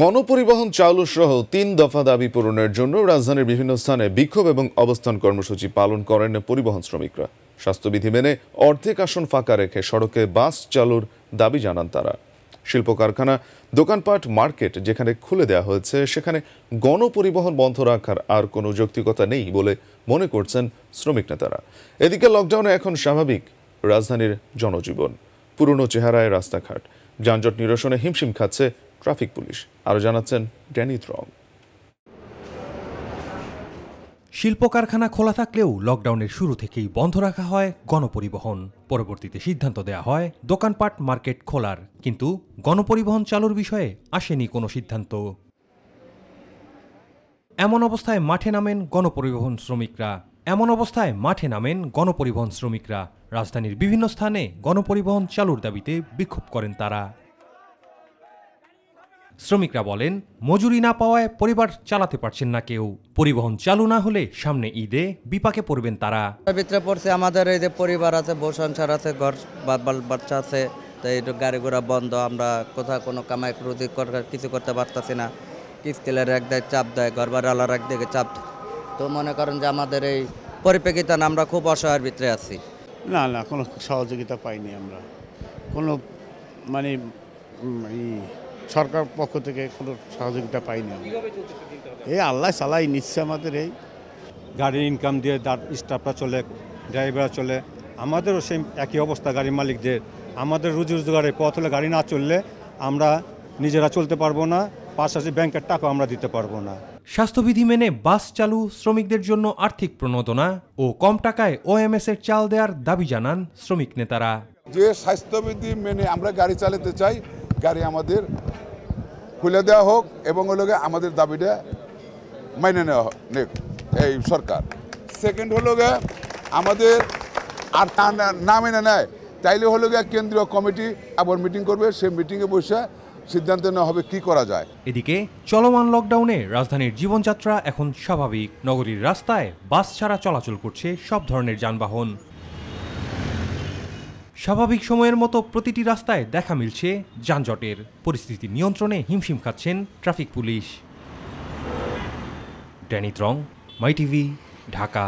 গণপরিবহন চালু সহ তিন দফা দাবি পূরণের জন্য রাজধানীর বিভিন্ন স্থানে বিক্ষোভ এবং অবস্থান কর্মসূচি পালন করেন পরিবহন শ্রমিকরা স্বাস্থ্যবিধি মেনে অর্ধেক আসন ফাঁকা রেখে সড়কে বাস চালুর দাবি জানান তারা শিল্প কারখানা দোকানপাট মার্কেট যেখানে খুলে দেওয়া হয়েছে সেখানে গণপরিবহন বন্ধ রাখার আর কোনো যৌক্তিকতা নেই বলে মনে করছেন শ্রমিক নেতারা এদিকে লকডাউনে এখন স্বাভাবিক রাজধানীর জনজীবন পুরনো চেহারায় রাস্তাঘাট যানজট নিরসনে হিমশিম খাচ্ছে ট্রাফিক পুলিশ আরও জানাচ্ছেন ড্যানি থ্রং শিল্প কারখানা খোলা থাকলেও লকডাউনের শুরু থেকেই বন্ধ রাখা হয় গণপরিবহন পরবর্তীতে সিদ্ধান্ত দেয়া হয় দোকানপাট মার্কেট খোলার কিন্তু গণপরিবহন চালুর বিষয়ে আসেনি কোনো সিদ্ধান্ত এমন অবস্থায় মাঠে নামেন গণপরিবহন শ্রমিকরা এমন অবস্থায় মাঠে নামেন গণপরিবহন শ্রমিকরা রাজধানীর বিভিন্ন স্থানে গণপরিবহন চালুর দাবিতে বিক্ষোভ করেন তারা শ্রমিকরা বলেন মজুরি না পাওয়ায় পরিবার চালাতে পারছেন না কেউ পরিবহন চালু না হলে সামনে ঈদে বিপাকে পড়বেন তারা ভিতরে পড়ছে আমাদের এই যে পরিবার আছে বউ সংসার আছে ঘর বাচ্চা আছে তো এই গাড়ি ঘোড়া বন্ধ আমরা কোথাও কোনো কামাই রুজি কিছু করতে পারতেছি না কিস্তিলের এক দেয় চাপ দেয় ঘর বাড়ালার এক দিকে চাপ তো মনে করেন যে আমাদের এই পরিপ্রেক্ষিতে আমরা খুব অসহায়ের ভিতরে আছি না না কোনো সহযোগিতা পাইনি আমরা কোনো মানে সরকার পক্ষ থেকে কোনো সহযোগিতা পাইনি এই আল্লাহ সালাই নিচ্ছে আমাদের এই গাড়ির ইনকাম দিয়ে স্টাফরা চলে ড্রাইভাররা চলে আমাদেরও সেই একই অবস্থা গাড়ির মালিকদের আমাদের রুজি রোজগারে পথ হলে গাড়ি না চললে আমরা নিজেরা চলতে পারবো না পাশাপাশি ব্যাংকের টাকা আমরা দিতে পারবো না স্বাস্থ্যবিধি মেনে বাস চালু শ্রমিকদের জন্য আর্থিক প্রণোদনা ও কম টাকায় ওএমএস এর চাল দেওয়ার দাবি জানান শ্রমিক নেতারা যে স্বাস্থ্যবিধি মেনে আমরা গাড়ি চালাতে চাই গাড়ি আমাদের খুলে দেওয়া হোক এবং ওই আমাদের দাবিটা মেনে নেওয়া হোক এই সরকার সেকেন্ড হলো গিয়ে আমাদের আর না মেনে নেয় তাইলে হলো গিয়ে কেন্দ্রীয় কমিটি আবার মিটিং করবে সে মিটিংয়ে বসে সিদ্ধান্ত নেওয়া হবে কি করা যায় এদিকে চলমান লকডাউনে রাজধানীর জীবনযাত্রা এখন স্বাভাবিক নগরীর রাস্তায় বাস ছাড়া চলাচল করছে সব ধরনের যানবাহন স্বাভাবিক সময়ের মতো প্রতিটি রাস্তায় দেখা মিলছে যানজটের পরিস্থিতি নিয়ন্ত্রণে হিমশিম খাচ্ছেন ট্রাফিক পুলিশ ড্যানিত রং মাই টিভি ঢাকা